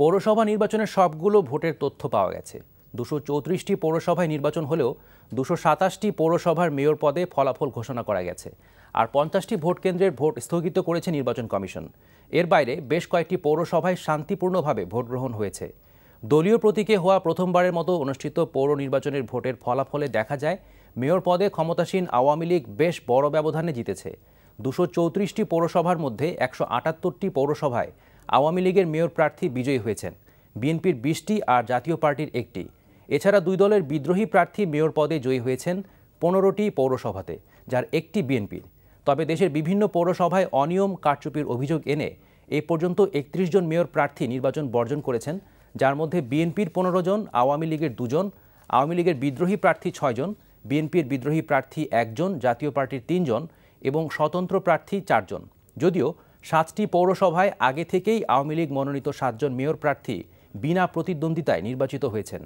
পৌরসভা নির্বাচনের সবগুলো ভোটের তথ্য পাওয়া গেছে দুশো চৌত্রিশটি পৌরসভায় নির্বাচন হলেও দুশো সাতাশটি পৌরসভার মেয়র পদে ফলাফল ঘোষণা করা গেছে আর পঞ্চাশটি ভোট কেন্দ্রের ভোট স্থগিত করেছে নির্বাচন কমিশন এর বাইরে বেশ কয়েকটি পৌরসভায় শান্তিপূর্ণভাবে ভোট গ্রহণ হয়েছে দলীয় প্রতীকে হওয়া প্রথমবারের মতো অনুষ্ঠিত পৌর নির্বাচনের ভোটের ফলাফলে দেখা যায় মেয়র পদে ক্ষমতাসীন আওয়ামী লীগ বেশ বড় ব্যবধানে জিতেছে দুশো চৌত্রিশটি পৌরসভার মধ্যে একশো আটাত্তরটি পৌরসভায় আওয়ামী লীগের মেয়র প্রার্থী বিজয়ী হয়েছেন বিএনপির বিশটি আর জাতীয় পার্টির একটি এছাড়া দুই দলের বিদ্রোহী প্রার্থী মেয়র পদে জয়ী হয়েছেন পনেরোটি পৌরসভাতে যার একটি বিএনপির তবে দেশের বিভিন্ন পৌরসভায় অনিয়ম কারচুপির অভিযোগ এনে এ পর্যন্ত একত্রিশ জন মেয়র প্রার্থী নির্বাচন বর্জন করেছেন যার মধ্যে বিএনপির পনেরো জন আওয়ামী লীগের দুজন আওয়ামী লীগের বিদ্রোহী প্রার্থী ছয়জন বিএনপির বিদ্রোহী প্রার্থী একজন জাতীয় পার্টির তিনজন এবং স্বতন্ত্র প্রার্থী চারজন যদিও সাতটি পৌরসভায় আগে থেকেই আওয়ামী লীগ মনোনীত সাতজন মেয়র প্রার্থী বিনা প্রতিদ্বন্দ্বিতায় নির্বাচিত হয়েছেন